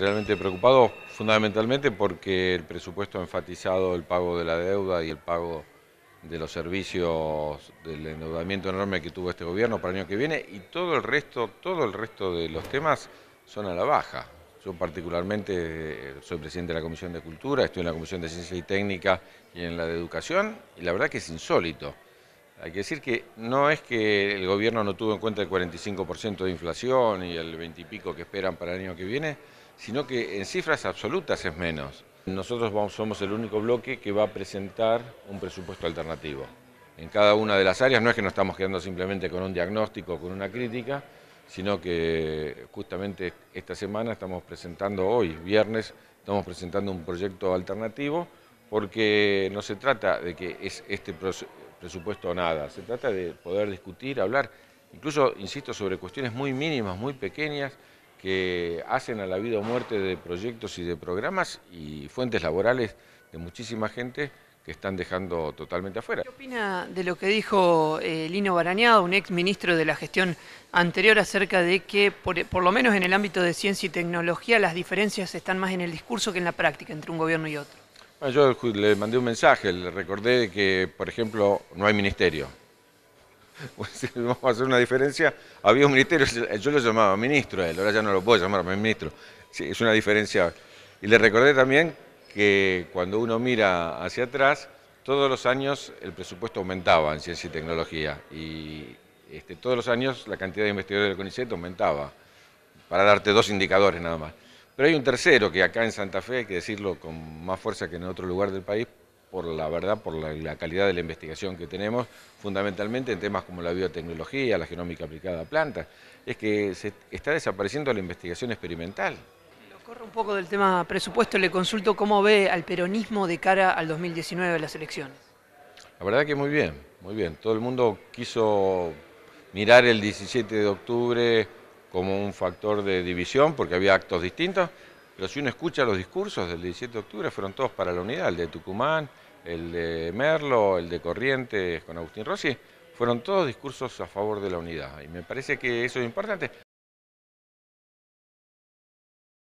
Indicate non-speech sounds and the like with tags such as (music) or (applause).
Realmente preocupado fundamentalmente porque el presupuesto ha enfatizado el pago de la deuda y el pago de los servicios del endeudamiento enorme que tuvo este gobierno para el año que viene y todo el resto, todo el resto de los temas son a la baja. Yo particularmente eh, soy presidente de la Comisión de Cultura, estoy en la Comisión de Ciencia y Técnica y en la de Educación y la verdad que es insólito. Hay que decir que no es que el gobierno no tuvo en cuenta el 45% de inflación y el 20 y pico que esperan para el año que viene, sino que en cifras absolutas es menos. Nosotros somos el único bloque que va a presentar un presupuesto alternativo. En cada una de las áreas no es que nos estamos quedando simplemente con un diagnóstico, con una crítica, sino que justamente esta semana estamos presentando, hoy viernes, estamos presentando un proyecto alternativo porque no se trata de que es este proceso presupuesto nada. Se trata de poder discutir, hablar, incluso, insisto, sobre cuestiones muy mínimas, muy pequeñas, que hacen a la vida o muerte de proyectos y de programas y fuentes laborales de muchísima gente que están dejando totalmente afuera. ¿Qué opina de lo que dijo eh, Lino Barañado, un ex ministro de la gestión anterior, acerca de que, por, lo menos en el ámbito de ciencia y tecnología, las diferencias están más en el discurso que en la práctica entre un gobierno y otro? Ah, yo le mandé un mensaje, le recordé que, por ejemplo, no hay ministerio. (laughs) Pues, vamos a hacer una diferencia. Había un ministerio, yo lo llamaba ministro, él, ahora ya no lo puedo llamar ministro. es una diferencia. Y le recordé también que cuando uno mira hacia atrás, todos los años el presupuesto aumentaba en ciencia y tecnología. Y este, todos los años la cantidad de investigadores del CONICET aumentaba, para darte dos indicadores nada más. Pero hay un tercero que acá en Santa Fe, hay que decirlo con más fuerza que en otro lugar del país, por la verdad, por la, calidad de la investigación que tenemos, fundamentalmente en temas como la biotecnología, la genómica aplicada a plantas, es que se está desapareciendo la investigación experimental. Lo corro un poco del tema presupuesto, le consulto cómo ve al peronismo de cara al 2019 de las elecciones. La verdad que muy bien, muy bien. Todo el mundo quiso mirar el 17 de octubre como un factor de división porque había actos distintos, pero si uno escucha los discursos del 17 de octubre fueron todos para la unidad, el de Tucumán, el de Merlo, el de Corrientes con Agustín Rossi, fueron todos discursos a favor de la unidad y me parece que eso es importante.